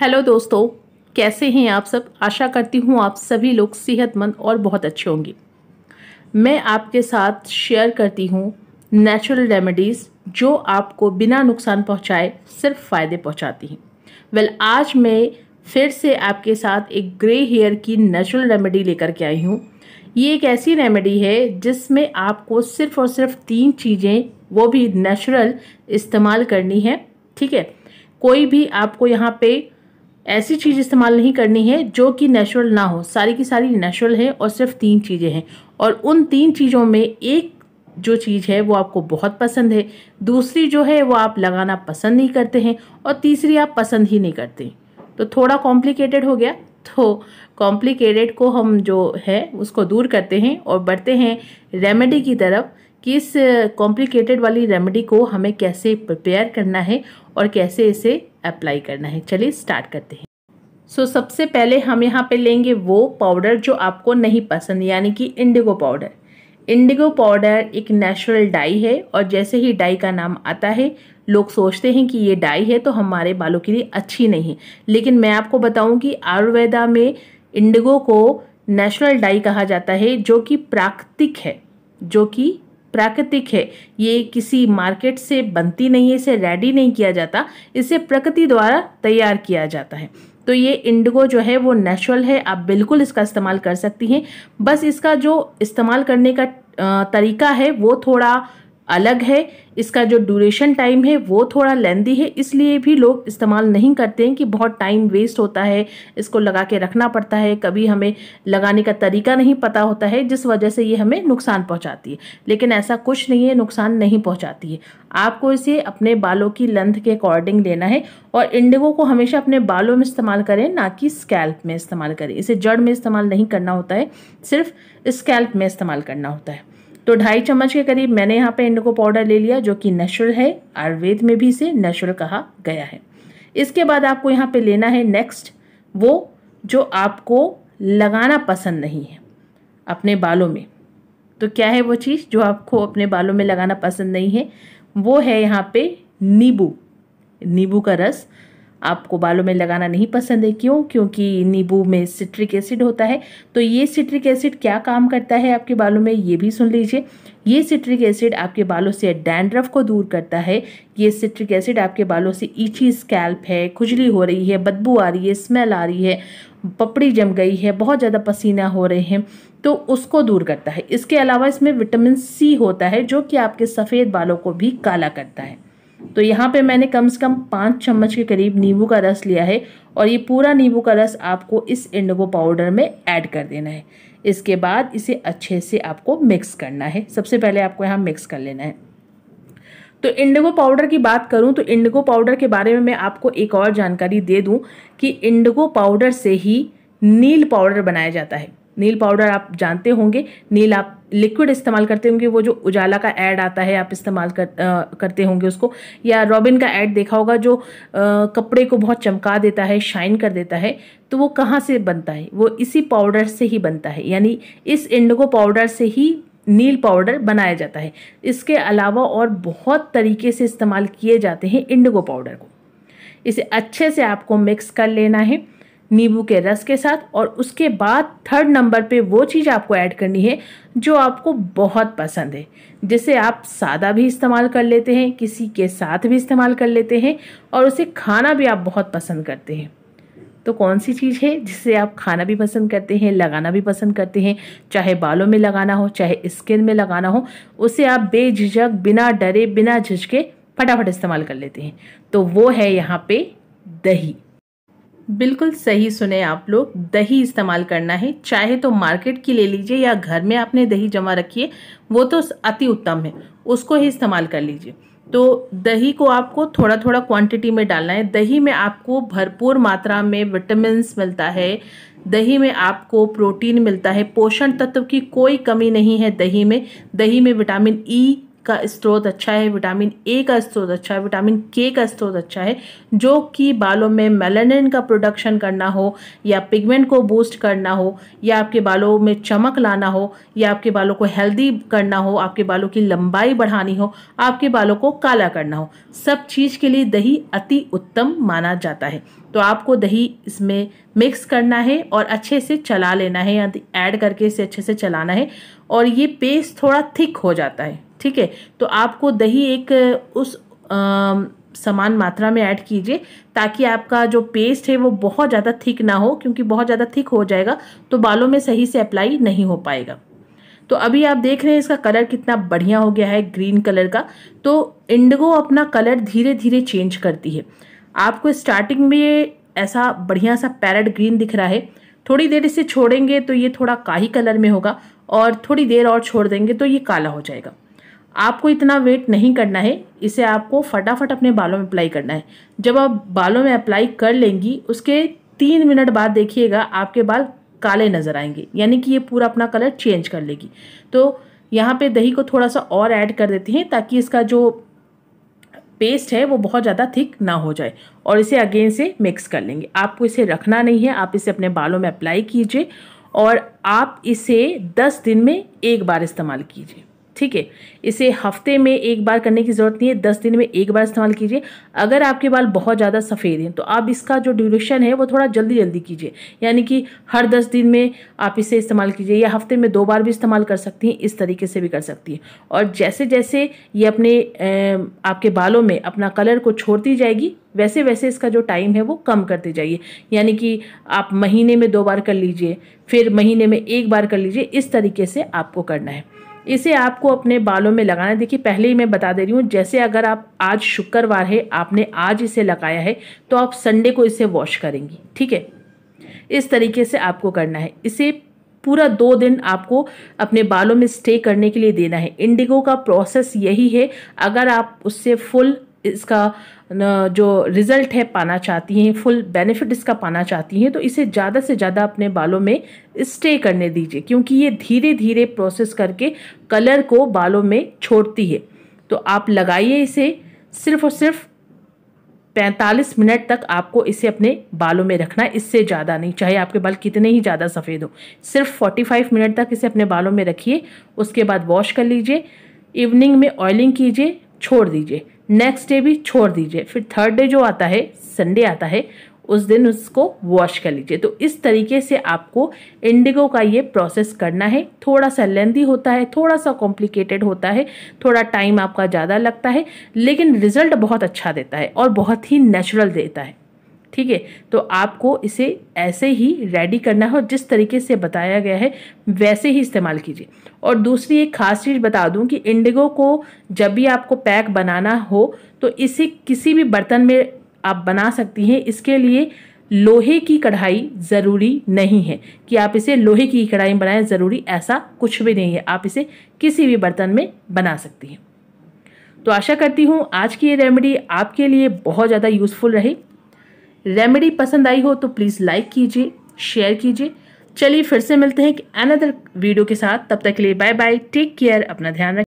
hello दोस्तों कैसे हैं आप सब आशा करती हूँ आप सभी लोग सेहतमंद और बहुत अच्छे होंगे मैं आपके साथ शेयर करती हूँ नेचुरल रेमेडीज़ जो आपको बिना नुकसान पहुँचाए सिर्फ फ़ायदे पहुँचाती हैं वेल well, आज मैं फिर से आपके साथ एक ग्रे हेयर की नेचुरल रेमेडी लेकर के आई हूँ ये एक ऐसी रेमेडी है जिसमें आपको सिर्फ और सिर्फ तीन चीज़ें वो भी नेचुरल इस्तेमाल करनी है ठीक है कोई भी आपको यहाँ पे ऐसी चीज़ इस्तेमाल नहीं करनी है जो कि नेचुरल ना हो सारी की सारी नेचुरल है और सिर्फ तीन चीज़ें हैं और उन तीन चीज़ों में एक जो चीज़ है वो आपको बहुत पसंद है दूसरी जो है वो आप लगाना पसंद नहीं करते हैं और तीसरी आप पसंद ही नहीं करते तो थोड़ा कॉम्प्लिकेटेड हो गया तो कॉम्प्लिकेटेड को हम जो है उसको दूर करते हैं और बढ़ते हैं रेमेडी की तरफ कि इस कॉम्प्लिकेटेड वाली रेमेडी को हमें कैसे प्रिपेयर करना है और कैसे इसे अप्लाई करना है चलिए स्टार्ट करते हैं सो so, सबसे पहले हम यहाँ पे लेंगे वो पाउडर जो आपको नहीं पसंद यानी कि इंडिगो पाउडर इंडिगो पाउडर एक नेचुरल डाई है और जैसे ही डाई का नाम आता है लोग सोचते हैं कि ये डाई है तो हमारे बालों के लिए अच्छी नहीं है लेकिन मैं आपको बताऊं कि आयुर्वेदा में इंडिगो को नेचुरल डाई कहा जाता है जो कि प्राकृतिक है जो कि प्राकृतिक है ये किसी मार्केट से बनती नहीं है इसे रेडी नहीं किया जाता इसे प्रकृति द्वारा तैयार किया जाता है तो ये इंडिगो जो है वो नेचुरल है आप बिल्कुल इसका इस्तेमाल कर सकती हैं बस इसका जो इस्तेमाल करने का तरीका है वो थोड़ा अलग है इसका जो ड्यूरेशन टाइम है वो थोड़ा लेंदी है इसलिए भी लोग इस्तेमाल नहीं करते हैं कि बहुत टाइम वेस्ट होता है इसको लगा के रखना पड़ता है कभी हमें लगाने का तरीका नहीं पता होता है जिस वजह से ये हमें नुकसान पहुंचाती है लेकिन ऐसा कुछ नहीं है नुकसान नहीं पहुंचाती है आपको इसे अपने बालों की लेंथ के अकॉर्डिंग लेना है और इंडिगो को हमेशा अपने बालों में इस्तेमाल करें ना कि स्कैल्प में इस्तेमाल करें इसे जड़ में इस्तेमाल नहीं करना होता है सिर्फ स्कैल्प में इस्तेमाल करना होता है तो ढाई चम्मच के करीब मैंने यहाँ पे इंडिगो पाउडर ले लिया जो कि नेचुरल है आयुर्वेद में भी इसे नेचुरल कहा गया है इसके बाद आपको यहाँ पे लेना है नेक्स्ट वो जो आपको लगाना पसंद नहीं है अपने बालों में तो क्या है वो चीज़ जो आपको अपने बालों में लगाना पसंद नहीं है वो है यहाँ पे नींबू नींबू का रस आपको बालों में लगाना नहीं पसंद है क्यों क्योंकि नींबू में सिट्रिक एसिड होता है तो ये सिट्रिक एसिड क्या काम करता है आपके बालों में ये भी सुन लीजिए ये सिट्रिक एसिड आपके बालों से डैंड्रफ को दूर करता है ये सिट्रिक एसिड आपके बालों से ईची स्कैल्प है खुजली हो रही है बदबू आ रही है स्मेल आ रही है पपड़ी जम गई है बहुत ज़्यादा पसीना हो रहे हैं तो उसको दूर करता है इसके अलावा इसमें विटामिन सी होता है जो कि आपके सफ़ेद बालों को भी काला करता है तो यहाँ पे मैंने कम से कम पाँच चम्मच के करीब नींबू का रस लिया है और ये पूरा नींबू का रस आपको इस इंडगो पाउडर में ऐड कर देना है इसके बाद इसे अच्छे से आपको मिक्स करना है सबसे पहले आपको यहाँ मिक्स कर लेना है तो इंडिगो पाउडर की बात करूं तो इंडिगो पाउडर के बारे में मैं आपको एक और जानकारी दे दूं कि इंडिगो पाउडर से ही नील पाउडर बनाया जाता है नील पाउडर आप जानते होंगे नील आप लिक्विड इस्तेमाल करते होंगे वो जो उजाला का ऐड आता है आप इस्तेमाल कर करते होंगे उसको या रॉबिन का ऐड देखा होगा जो आ, कपड़े को बहुत चमका देता है शाइन कर देता है तो वो कहाँ से बनता है वो इसी पाउडर से ही बनता है यानी इस इंडगो पाउडर से ही नील पाउडर बनाया जाता है इसके अलावा और बहुत तरीके से इस्तेमाल किए जाते हैं इंडगो पाउडर को इसे अच्छे से आपको मिक्स कर लेना है नींबू के रस के साथ और उसके बाद थर्ड नंबर पे वो चीज़ आपको ऐड करनी है जो आपको बहुत पसंद है जिसे आप सादा भी इस्तेमाल कर लेते हैं किसी के साथ भी इस्तेमाल कर लेते हैं और उसे खाना भी आप बहुत पसंद करते हैं तो कौन सी चीज़ है जिसे आप खाना भी पसंद करते हैं लगाना भी पसंद करते हैं चाहे बालों में लगाना हो चाहे स्किन में लगाना हो उसे आप बेझिझक बिना डरे बिना झिझके फटाफट इस्तेमाल कर लेते हैं तो वो है यहाँ पे दही बिल्कुल सही सुने आप लोग दही इस्तेमाल करना है चाहे तो मार्केट की ले लीजिए या घर में आपने दही जमा रखी है वो तो अति उत्तम है उसको ही इस्तेमाल कर लीजिए तो दही को आपको थोड़ा थोड़ा क्वांटिटी में डालना है दही में आपको भरपूर मात्रा में विटामिन्स मिलता है दही में आपको प्रोटीन मिलता है पोषण तत्व की कोई कमी नहीं है दही में दही में विटामिन ई e, का स्त्रोत अच्छा है विटामिन ए का स्त्रोत अच्छा है विटामिन के का स्त्रोत अच्छा है जो कि बालों में मेलानिन का प्रोडक्शन करना हो या पिगमेंट को बूस्ट करना हो या आपके बालों में चमक लाना हो या आपके बालों को हेल्दी करना हो आपके बालों की लंबाई बढ़ानी हो आपके बालों को काला करना हो सब चीज़ के लिए दही अति उत्तम माना जाता है तो आपको दही इसमें मिक्स करना है और अच्छे से चला लेना है या ऐड करके इसे अच्छे से चलाना है और ये पेस्ट थोड़ा थिक हो जाता है ठीक है तो आपको दही एक उस समान मात्रा में ऐड कीजिए ताकि आपका जो पेस्ट है वो बहुत ज़्यादा थिक ना हो क्योंकि बहुत ज़्यादा थिक हो जाएगा तो बालों में सही से अप्लाई नहीं हो पाएगा तो अभी आप देख रहे हैं इसका कलर कितना बढ़िया हो गया है ग्रीन कलर का तो इंडिगो अपना कलर धीरे धीरे चेंज करती है आपको स्टार्टिंग में ऐसा बढ़िया सा पैरट ग्रीन दिख रहा है थोड़ी देर इसे छोड़ेंगे तो ये थोड़ा काही कलर में होगा और थोड़ी देर और छोड़ देंगे तो ये काला हो जाएगा आपको इतना वेट नहीं करना है इसे आपको फटाफट अपने बालों में अप्लाई करना है जब आप बालों में अप्लाई कर लेंगी उसके तीन मिनट बाद देखिएगा आपके बाल काले नज़र आएंगे यानी कि ये पूरा अपना कलर चेंज कर लेगी तो यहाँ पे दही को थोड़ा सा और ऐड कर देती हैं ताकि इसका जो पेस्ट है वो बहुत ज़्यादा थिक ना हो जाए और इसे अगेन से मिक्स कर लेंगे आपको इसे रखना नहीं है आप इसे अपने बालों में अप्लाई कीजिए और आप इसे 10 दिन में एक बार इस्तेमाल कीजिए ठीक है इसे हफ्ते में एक बार करने की ज़रूरत नहीं है दस दिन में एक बार इस्तेमाल कीजिए अगर आपके बाल बहुत ज़्यादा सफ़ेद हैं तो आप इसका जो ड्यूरेशन है वो थोड़ा जल्दी जल्दी कीजिए यानी कि हर दस दिन में आप इसे इस्तेमाल कीजिए या हफ्ते में दो बार भी इस्तेमाल कर सकती हैं इस तरीके से भी कर सकती हैं और जैसे जैसे ये अपने आपके बालों में अपना कलर को छोड़ती जाएगी वैसे वैसे इसका जो टाइम है वो कम करते जाइए यानी कि आप महीने में दो बार कर लीजिए फिर महीने में एक बार कर लीजिए इस तरीके से आपको करना है इसे आपको अपने बालों में लगाना है देखिए पहले ही मैं बता दे रही हूँ जैसे अगर आप आज शुक्रवार है आपने आज इसे लगाया है तो आप संडे को इसे वॉश करेंगी ठीक है इस तरीके से आपको करना है इसे पूरा दो दिन आपको अपने बालों में स्टे करने के लिए देना है इंडिगो का प्रोसेस यही है अगर आप उससे फुल इसका जो रिज़ल्ट है पाना चाहती हैं फुल बेनिफिट इसका पाना चाहती हैं तो इसे ज़्यादा से ज़्यादा अपने बालों में स्टे करने दीजिए क्योंकि ये धीरे धीरे प्रोसेस करके कलर को बालों में छोड़ती है तो आप लगाइए इसे सिर्फ और सिर्फ 45 मिनट तक आपको इसे अपने बालों में रखना है इससे ज़्यादा नहीं चाहे आपके बाल कितने ही ज़्यादा सफ़ेद हो सिर्फ 45 मिनट तक इसे अपने बालों में रखिए उसके बाद वॉश कर लीजिए इवनिंग में ऑयलिंग कीजिए छोड़ दीजिए नेक्स्ट डे भी छोड़ दीजिए फिर थर्ड डे जो आता है संडे आता है उस दिन उसको वॉश कर लीजिए तो इस तरीके से आपको इंडिगो का ये प्रोसेस करना है थोड़ा सा लेंदी होता है थोड़ा सा कॉम्प्लिकेटेड होता है थोड़ा टाइम आपका ज़्यादा लगता है लेकिन रिजल्ट बहुत अच्छा देता है और बहुत ही नेचुरल देता है ठीक है तो आपको इसे ऐसे ही रेडी करना है और जिस तरीके से बताया गया है वैसे ही इस्तेमाल कीजिए और दूसरी एक खास चीज़ बता दूं कि इंडिगो को जब भी आपको पैक बनाना हो तो इसे किसी भी बर्तन में आप बना सकती हैं इसके लिए लोहे की कढ़ाई ज़रूरी नहीं है कि आप इसे लोहे की कढ़ाई में बनाएं ज़रूरी ऐसा कुछ भी नहीं है आप इसे किसी भी बर्तन में बना सकती हैं तो आशा करती हूँ आज की ये रेमेडी आपके लिए बहुत ज़्यादा यूज़फुल रही रेमेडी पसंद आई हो तो प्लीज़ लाइक कीजिए शेयर कीजिए चलिए फिर से मिलते हैं कि अनदर वीडियो के साथ तब तक के लिए बाय बाय टेक केयर अपना ध्यान